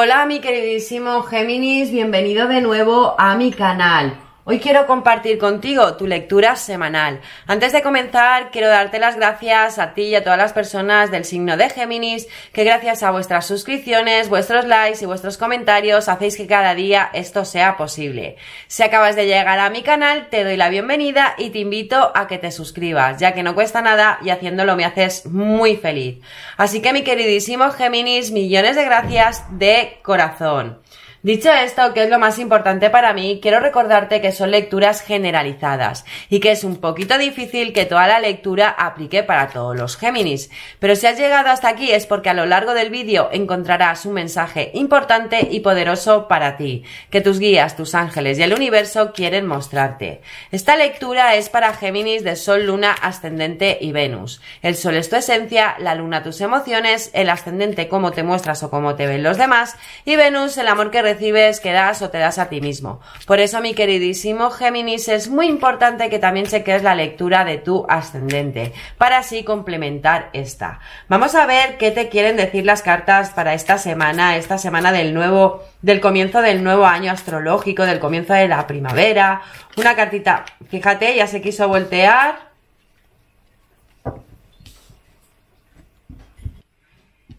Hola mi queridísimo Géminis, bienvenido de nuevo a mi canal. Hoy quiero compartir contigo tu lectura semanal. Antes de comenzar, quiero darte las gracias a ti y a todas las personas del signo de Géminis, que gracias a vuestras suscripciones, vuestros likes y vuestros comentarios hacéis que cada día esto sea posible. Si acabas de llegar a mi canal, te doy la bienvenida y te invito a que te suscribas, ya que no cuesta nada y haciéndolo me haces muy feliz. Así que mi queridísimo Géminis, millones de gracias de corazón. Dicho esto, que es lo más importante para mí, quiero recordarte que son lecturas generalizadas y que es un poquito difícil que toda la lectura aplique para todos los Géminis. Pero si has llegado hasta aquí es porque a lo largo del vídeo encontrarás un mensaje importante y poderoso para ti, que tus guías, tus ángeles y el universo quieren mostrarte. Esta lectura es para Géminis de Sol, Luna, Ascendente y Venus. El Sol es tu esencia, la Luna tus emociones, el Ascendente cómo te muestras o cómo te ven los demás y Venus el amor que recibes, que das o te das a ti mismo. Por eso, mi queridísimo Géminis, es muy importante que también cheques la lectura de tu ascendente, para así complementar esta. Vamos a ver qué te quieren decir las cartas para esta semana, esta semana del nuevo, del comienzo del nuevo año astrológico, del comienzo de la primavera. Una cartita, fíjate, ya se quiso voltear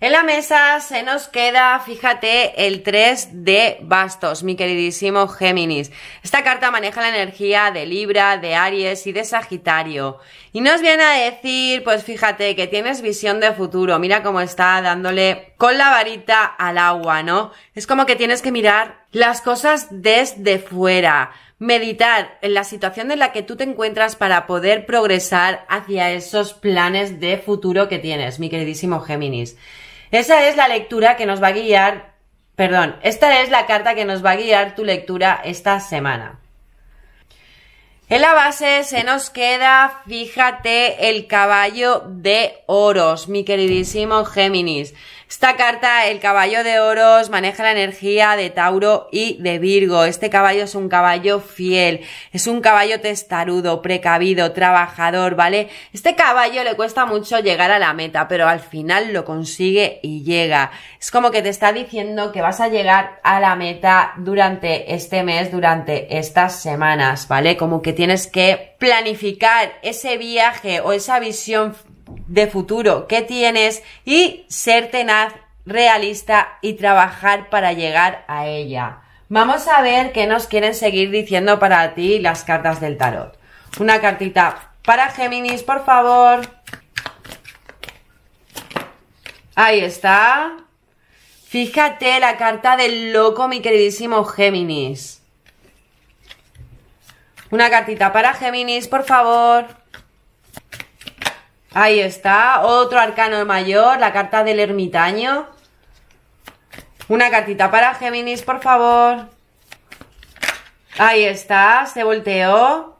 En la mesa se nos queda, fíjate, el 3 de bastos, mi queridísimo Géminis. Esta carta maneja la energía de Libra, de Aries y de Sagitario. Y nos viene a decir, pues fíjate, que tienes visión de futuro. Mira cómo está dándole con la varita al agua, ¿no? Es como que tienes que mirar las cosas desde fuera meditar en la situación en la que tú te encuentras para poder progresar hacia esos planes de futuro que tienes, mi queridísimo Géminis. Esa es la lectura que nos va a guiar, perdón, esta es la carta que nos va a guiar tu lectura esta semana. En la base se nos queda, fíjate, el caballo de oros, mi queridísimo Géminis. Esta carta, el caballo de oros, maneja la energía de Tauro y de Virgo. Este caballo es un caballo fiel, es un caballo testarudo, precavido, trabajador, ¿vale? Este caballo le cuesta mucho llegar a la meta, pero al final lo consigue y llega. Es como que te está diciendo que vas a llegar a la meta durante este mes, durante estas semanas, ¿vale? Como que tienes que planificar ese viaje o esa visión de futuro que tienes y ser tenaz, realista y trabajar para llegar a ella. Vamos a ver qué nos quieren seguir diciendo para ti las cartas del tarot. Una cartita para Géminis, por favor. Ahí está. Fíjate la carta del loco, mi queridísimo Géminis. Una cartita para Géminis, por favor. Ahí está, otro arcano mayor, la carta del ermitaño. Una cartita para Géminis, por favor. Ahí está, se volteó.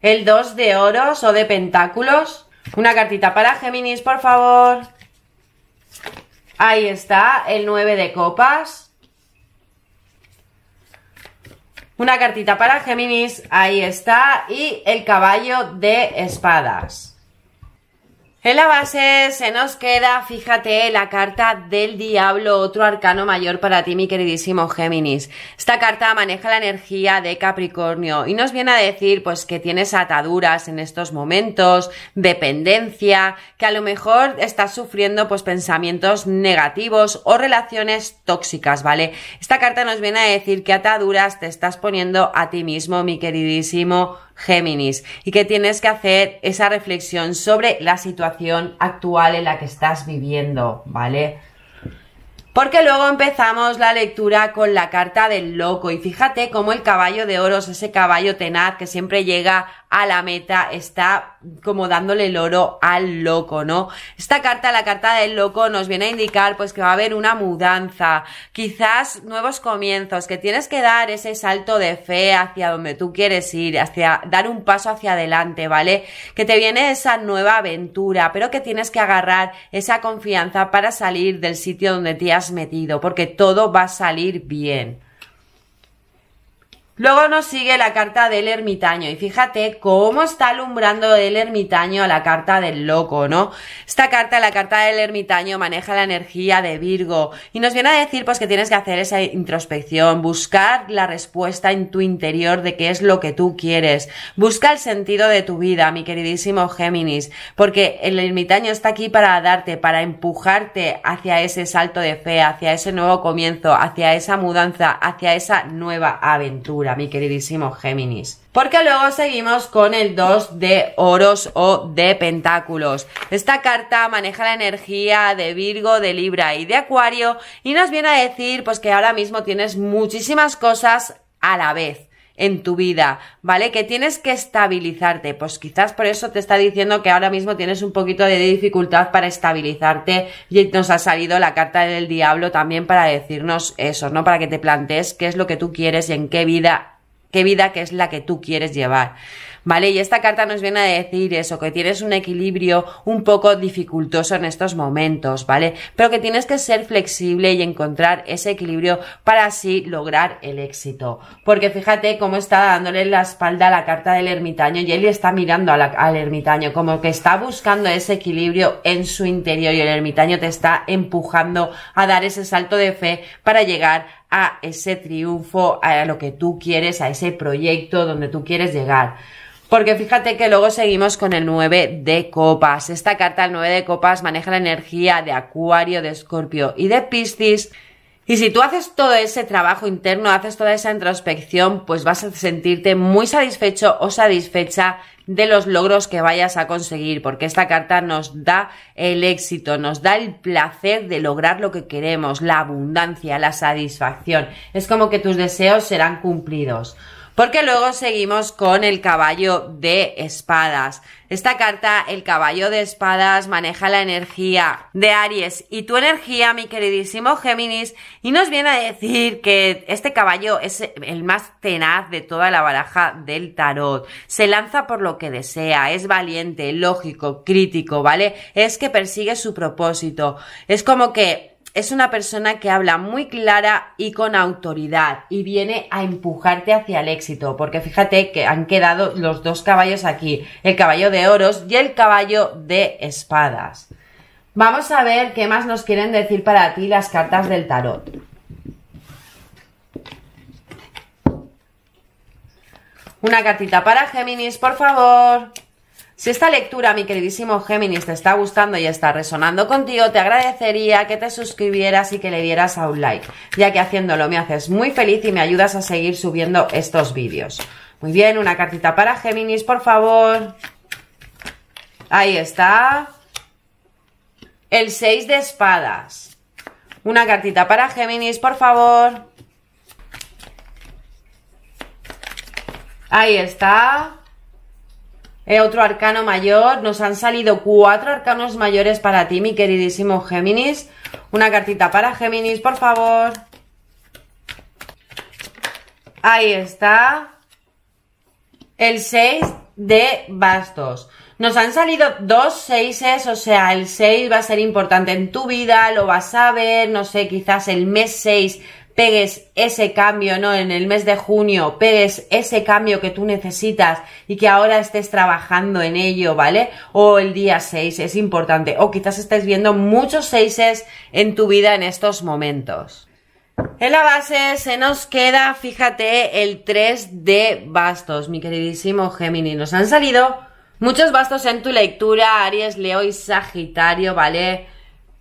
El 2 de oros o de pentáculos. Una cartita para Géminis, por favor. Ahí está, el 9 de copas. Una cartita para Géminis, ahí está. Y el caballo de espadas. En la base se nos queda, fíjate, la carta del diablo, otro arcano mayor para ti, mi queridísimo Géminis. Esta carta maneja la energía de Capricornio y nos viene a decir pues que tienes ataduras en estos momentos, dependencia, que a lo mejor estás sufriendo pues pensamientos negativos o relaciones tóxicas, ¿vale? Esta carta nos viene a decir que ataduras te estás poniendo a ti mismo, mi queridísimo Géminis y que tienes que hacer esa reflexión sobre la situación actual en la que estás viviendo, ¿vale? Porque luego empezamos la lectura con la carta del loco y fíjate cómo el caballo de oros, ese caballo tenaz que siempre llega a la meta, está como dándole el oro al loco, ¿no? Esta carta, la carta del loco, nos viene a indicar pues que va a haber una mudanza, quizás nuevos comienzos, que tienes que dar ese salto de fe hacia donde tú quieres ir, hacia dar un paso hacia adelante, ¿vale? Que te viene esa nueva aventura, pero que tienes que agarrar esa confianza para salir del sitio donde te has metido, porque todo va a salir bien. Luego nos sigue la carta del ermitaño y fíjate cómo está alumbrando el ermitaño la carta del loco, ¿no? Esta carta, la carta del ermitaño, maneja la energía de Virgo y nos viene a decir pues que tienes que hacer esa introspección, buscar la respuesta en tu interior de qué es lo que tú quieres, busca el sentido de tu vida, mi queridísimo Géminis, porque el ermitaño está aquí para darte, para empujarte hacia ese salto de fe, hacia ese nuevo comienzo, hacia esa mudanza, hacia esa nueva aventura mi queridísimo Géminis. Porque luego seguimos con el 2 de oros o de pentáculos. Esta carta maneja la energía de Virgo, de Libra y de Acuario y nos viene a decir pues que ahora mismo tienes muchísimas cosas a la vez en tu vida, ¿vale? Que tienes que estabilizarte, pues quizás por eso te está diciendo que ahora mismo tienes un poquito de dificultad para estabilizarte y nos ha salido la carta del diablo también para decirnos eso, ¿no? Para que te plantees qué es lo que tú quieres y en qué vida, qué vida que es la que tú quieres llevar. ¿vale? Y esta carta nos viene a decir eso, que tienes un equilibrio un poco dificultoso en estos momentos, ¿vale? Pero que tienes que ser flexible y encontrar ese equilibrio para así lograr el éxito. Porque fíjate cómo está dándole la espalda a la carta del ermitaño y él está mirando al ermitaño, como que está buscando ese equilibrio en su interior y el ermitaño te está empujando a dar ese salto de fe para llegar a ese triunfo, a lo que tú quieres, a ese proyecto donde tú quieres llegar. Porque fíjate que luego seguimos con el 9 de copas. Esta carta, el 9 de copas, maneja la energía de Acuario, de Escorpio y de Piscis. Y si tú haces todo ese trabajo interno, haces toda esa introspección, pues vas a sentirte muy satisfecho o satisfecha de los logros que vayas a conseguir, porque esta carta nos da el éxito, nos da el placer de lograr lo que queremos, la abundancia, la satisfacción. Es como que tus deseos serán cumplidos. Porque luego seguimos con el caballo de espadas. Esta carta, el caballo de espadas, maneja la energía de Aries y tu energía, mi queridísimo Géminis, y nos viene a decir que este caballo es el más tenaz de toda la baraja del tarot. Se lanza por lo que desea, es valiente, lógico, crítico, ¿vale? Es que persigue su propósito. Es como que es una persona que habla muy clara y con autoridad y viene a empujarte hacia el éxito, porque fíjate que han quedado los dos caballos aquí, el caballo de oros y el caballo de espadas. Vamos a ver qué más nos quieren decir para ti las cartas del tarot. Una cartita para Géminis, por favor. Si esta lectura, mi queridísimo Géminis, te está gustando y está resonando contigo, te agradecería que te suscribieras y que le dieras a un like, ya que haciéndolo me haces muy feliz y me ayudas a seguir subiendo estos vídeos. Muy bien, una cartita para Géminis, por favor. Ahí está. El 6 de espadas. Una cartita para Géminis, por favor. Ahí está. Eh, otro arcano mayor. Nos han salido cuatro arcanos mayores para ti, mi queridísimo Géminis. Una cartita para Géminis, por favor. Ahí está. El 6 de bastos. Nos han salido dos seises, o sea, el 6 va a ser importante en tu vida, lo vas a ver, no sé, quizás el mes 6 pegues ese cambio, ¿no? En el mes de junio, pegues ese cambio que tú necesitas y que ahora estés trabajando en ello, ¿vale? O el día 6 es importante. O quizás estés viendo muchos 6 en tu vida en estos momentos. En la base se nos queda, fíjate, el 3 de bastos, mi queridísimo Gemini. Nos han salido muchos bastos en tu lectura, Aries, Leo y Sagitario, ¿vale?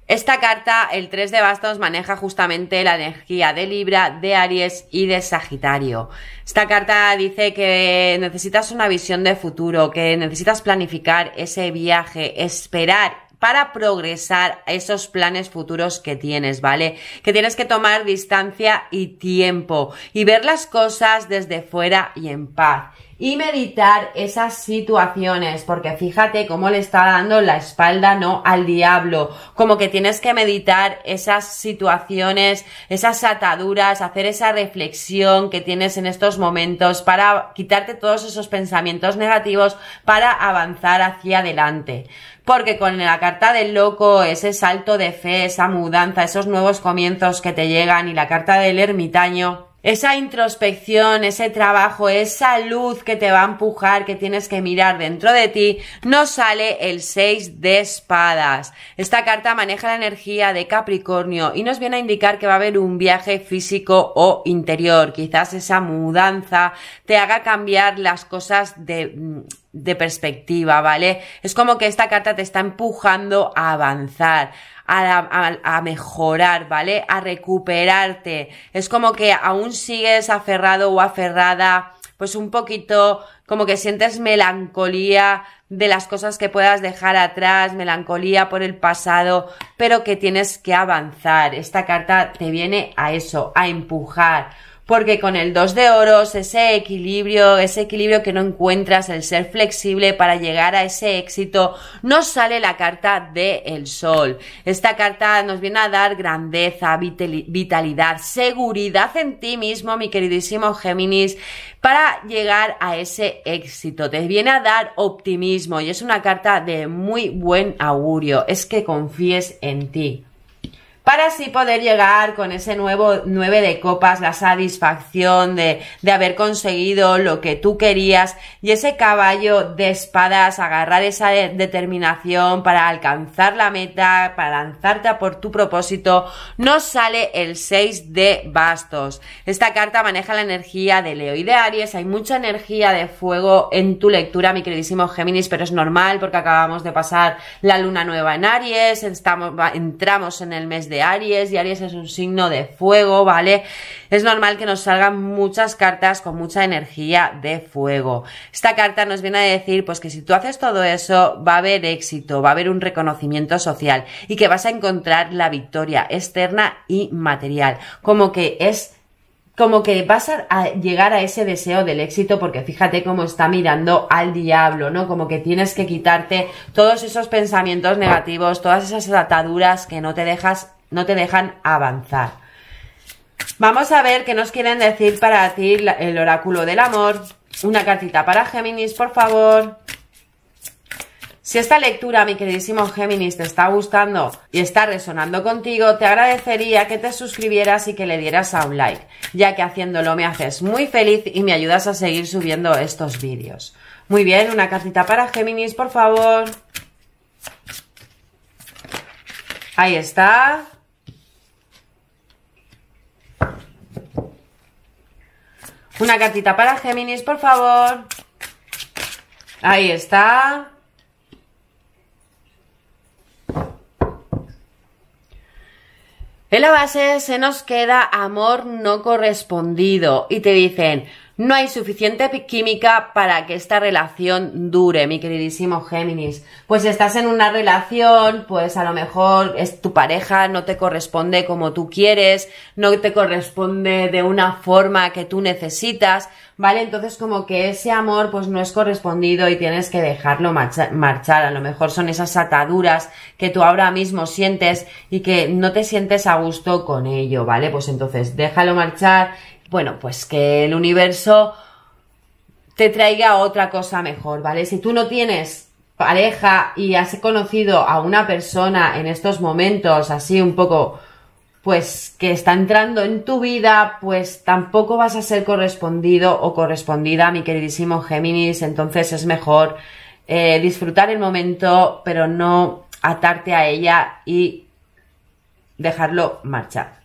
Esta carta, el 3 de bastos, maneja justamente la energía de Libra, de Aries y de Sagitario. Esta carta dice que necesitas una visión de futuro, que necesitas planificar ese viaje, esperar para progresar esos planes futuros que tienes, ¿vale? Que tienes que tomar distancia y tiempo y ver las cosas desde fuera y en paz y meditar esas situaciones, porque fíjate cómo le está dando la espalda no al diablo, como que tienes que meditar esas situaciones, esas ataduras, hacer esa reflexión que tienes en estos momentos para quitarte todos esos pensamientos negativos para avanzar hacia adelante. Porque con la carta del loco, ese salto de fe, esa mudanza, esos nuevos comienzos que te llegan y la carta del ermitaño, esa introspección, ese trabajo, esa luz que te va a empujar, que tienes que mirar dentro de ti, nos sale el 6 de espadas. Esta carta maneja la energía de Capricornio y nos viene a indicar que va a haber un viaje físico o interior. Quizás esa mudanza te haga cambiar las cosas de, de perspectiva, ¿vale? Es como que esta carta te está empujando a avanzar, a, mejorar, ¿vale? A recuperarte. Es como que aún sigues aferrado o aferrada, pues un poquito como que sientes melancolía de las cosas que puedas dejar atrás, melancolía por el pasado, pero que tienes que avanzar. Esta carta te viene a eso, a empujar porque con el 2 de oros, ese equilibrio, ese equilibrio que no encuentras, el ser flexible para llegar a ese éxito, nos sale la carta del el sol. Esta carta nos viene a dar grandeza, vitalidad, seguridad en ti mismo, mi queridísimo Géminis, para llegar a ese éxito. Te viene a dar optimismo y es una carta de muy buen augurio. Es que confíes en ti para así poder llegar con ese nuevo 9 de copas, la satisfacción de, haber conseguido lo que tú querías y ese caballo de espadas, agarrar esa determinación para alcanzar la meta, para lanzarte a por tu propósito, nos sale el 6 de bastos. Esta carta maneja la energía de Leo y de Aries, hay mucha energía de fuego en tu lectura, mi queridísimo Géminis, pero es normal porque acabamos de pasar la luna nueva en Aries, entramos en el mes de Aries y Aries es un signo de fuego, ¿vale? Es normal que nos salgan muchas cartas con mucha energía de fuego. Esta carta nos viene a decir pues que si tú haces todo eso va a haber éxito, va a haber un reconocimiento social y que vas a encontrar la victoria externa y material. Como que es como que vas a llegar a ese deseo del éxito porque fíjate cómo está mirando al diablo, ¿no? Como que tienes que quitarte todos esos pensamientos negativos, todas esas ataduras que no te dejas no te dejan avanzar. Vamos a ver qué nos quieren decir para ti el oráculo del amor. Una cartita para Géminis, por favor. Si esta lectura, mi queridísimo Géminis, te está gustando y está resonando contigo, te agradecería que te suscribieras y que le dieras a un like, ya que haciéndolo me haces muy feliz y me ayudas a seguir subiendo estos vídeos. Muy bien, una cartita para Géminis, por favor. Ahí está. Una cartita para Géminis, por favor. Ahí está. En la base se nos queda amor no correspondido y te dicen, no hay suficiente química para que esta relación dure, mi queridísimo Géminis. Pues estás en una relación, pues a lo mejor es tu pareja no te corresponde como tú quieres, no te corresponde de una forma que tú necesitas, ¿vale? Entonces como que ese amor pues no es correspondido y tienes que dejarlo marchar. A lo mejor son esas ataduras que tú ahora mismo sientes y que no te sientes a gusto con ello, ¿vale? Pues entonces déjalo marchar bueno, pues que el universo te traiga otra cosa mejor, ¿vale? Si tú no tienes pareja y has conocido a una persona en estos momentos así un poco pues que está entrando en tu vida, pues tampoco vas a ser correspondido o correspondida, mi queridísimo Géminis, entonces es mejor eh, disfrutar el momento, pero no atarte a ella y dejarlo marchar.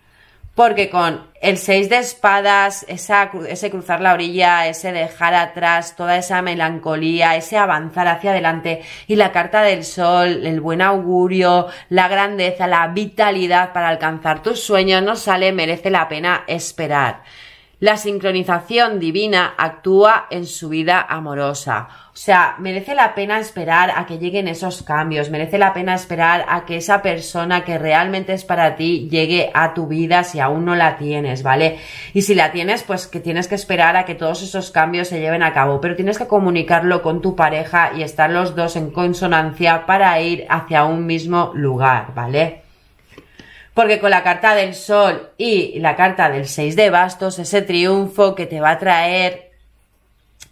Porque con el seis de espadas, ese cruzar la orilla, ese dejar atrás, toda esa melancolía, ese avanzar hacia adelante y la carta del sol, el buen augurio, la grandeza, la vitalidad para alcanzar tus sueños, no sale, merece la pena esperar. La sincronización divina actúa en su vida amorosa. O sea, merece la pena esperar a que lleguen esos cambios, merece la pena esperar a que esa persona que realmente es para ti llegue a tu vida si aún no la tienes, ¿vale? Y si la tienes, pues que tienes que esperar a que todos esos cambios se lleven a cabo, pero tienes que comunicarlo con tu pareja y estar los dos en consonancia para ir hacia un mismo lugar, ¿vale? porque con la carta del sol y la carta del seis de bastos, ese triunfo que te va a traer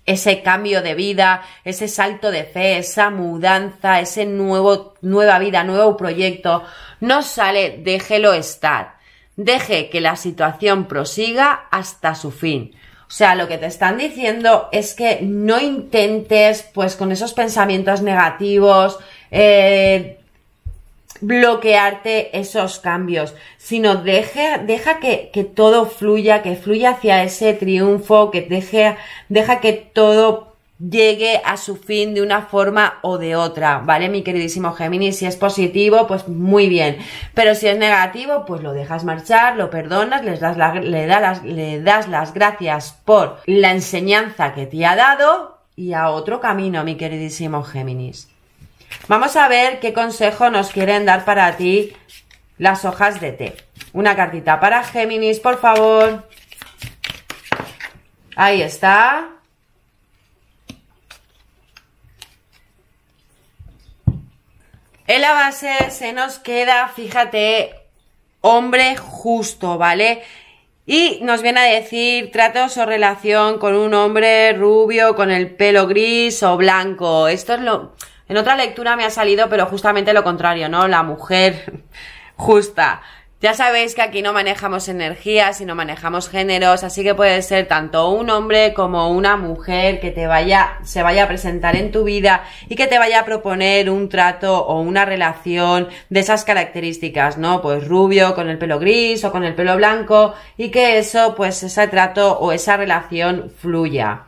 ese cambio de vida, ese salto de fe, esa mudanza, ese nuevo, nueva vida, nuevo proyecto, no sale, déjelo estar. Deje que la situación prosiga hasta su fin. O sea, lo que te están diciendo es que no intentes, pues, con esos pensamientos negativos, eh, bloquearte esos cambios, sino deje, deja que, que, todo fluya, que fluya hacia ese triunfo, que deje, deja que todo llegue a su fin de una forma o de otra, ¿vale? Mi queridísimo Géminis, si es positivo, pues muy bien, pero si es negativo, pues lo dejas marchar, lo perdonas, les das le, le das las gracias por la enseñanza que te ha dado y a otro camino, mi queridísimo Géminis. Vamos a ver qué consejo nos quieren dar para ti las hojas de té. Una cartita para Géminis, por favor. Ahí está. En la base se nos queda, fíjate, hombre justo, ¿vale? Y nos viene a decir trato o relación con un hombre rubio, con el pelo gris o blanco. Esto es lo en otra lectura me ha salido, pero justamente lo contrario, ¿no? La mujer justa. Ya sabéis que aquí no manejamos energías y no manejamos géneros, así que puede ser tanto un hombre como una mujer que te vaya, se vaya a presentar en tu vida y que te vaya a proponer un trato o una relación de esas características, ¿no? Pues rubio, con el pelo gris o con el pelo blanco y que eso, pues ese trato o esa relación fluya.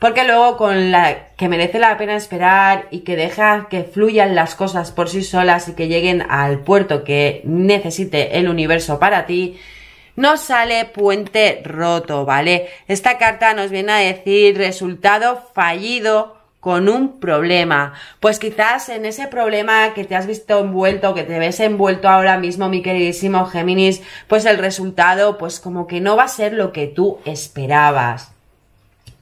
Porque luego con la que merece la pena esperar y que deja que fluyan las cosas por sí solas y que lleguen al puerto que necesite el universo para ti, no sale puente roto, ¿vale? Esta carta nos viene a decir resultado fallido con un problema. Pues quizás en ese problema que te has visto envuelto, que te ves envuelto ahora mismo, mi queridísimo Géminis, pues el resultado pues como que no va a ser lo que tú esperabas.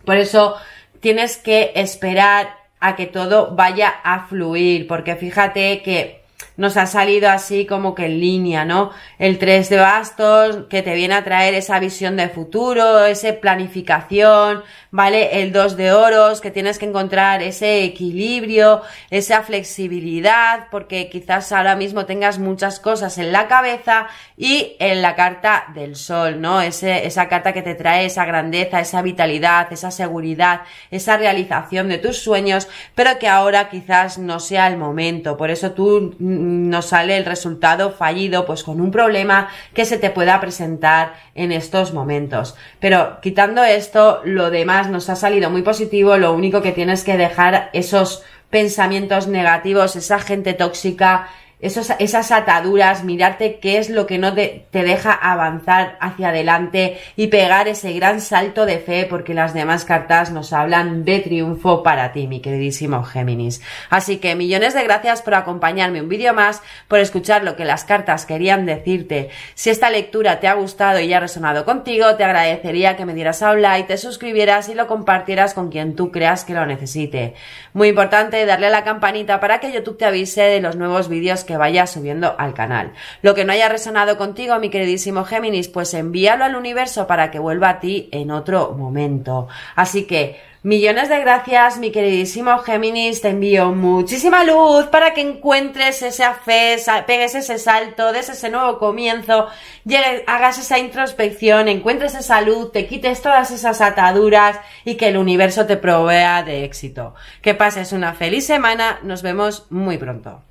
Por eso tienes que esperar a que todo vaya a fluir, porque fíjate que nos ha salido así como que en línea, ¿no? El 3 de bastos que te viene a traer esa visión de futuro, esa planificación, ¿vale? El 2 de oros que tienes que encontrar ese equilibrio, esa flexibilidad, porque quizás ahora mismo tengas muchas cosas en la cabeza y en la carta del sol, ¿no? esa carta que te trae esa grandeza, esa vitalidad, esa seguridad, esa realización de tus sueños, pero que ahora quizás no sea el momento. Por eso tú nos sale el resultado fallido, pues con un problema que se te pueda presentar en estos momentos. Pero quitando esto, lo demás nos ha salido muy positivo, lo único que tienes que dejar esos pensamientos negativos, esa gente tóxica, esas ataduras, mirarte qué es lo que no te, deja avanzar hacia adelante y pegar ese gran salto de fe porque las demás cartas nos hablan de triunfo para ti, mi queridísimo Géminis. Así que millones de gracias por acompañarme un vídeo más, por escuchar lo que las cartas querían decirte. Si esta lectura te ha gustado y ha resonado contigo, te agradecería que me dieras a un like, te suscribieras y lo compartieras con quien tú creas que lo necesite. Muy importante darle a la campanita para que YouTube te avise de los nuevos vídeos que vaya subiendo al canal. Lo que no haya resonado contigo, mi queridísimo Géminis, pues envíalo al universo para que vuelva a ti en otro momento. Así que, Millones de gracias, mi queridísimo Géminis. Te envío muchísima luz para que encuentres esa fe, pegues ese salto, des ese nuevo comienzo, hagas esa introspección, encuentres esa luz, te quites todas esas ataduras y que el universo te provea de éxito. Que pases una feliz semana. Nos vemos muy pronto.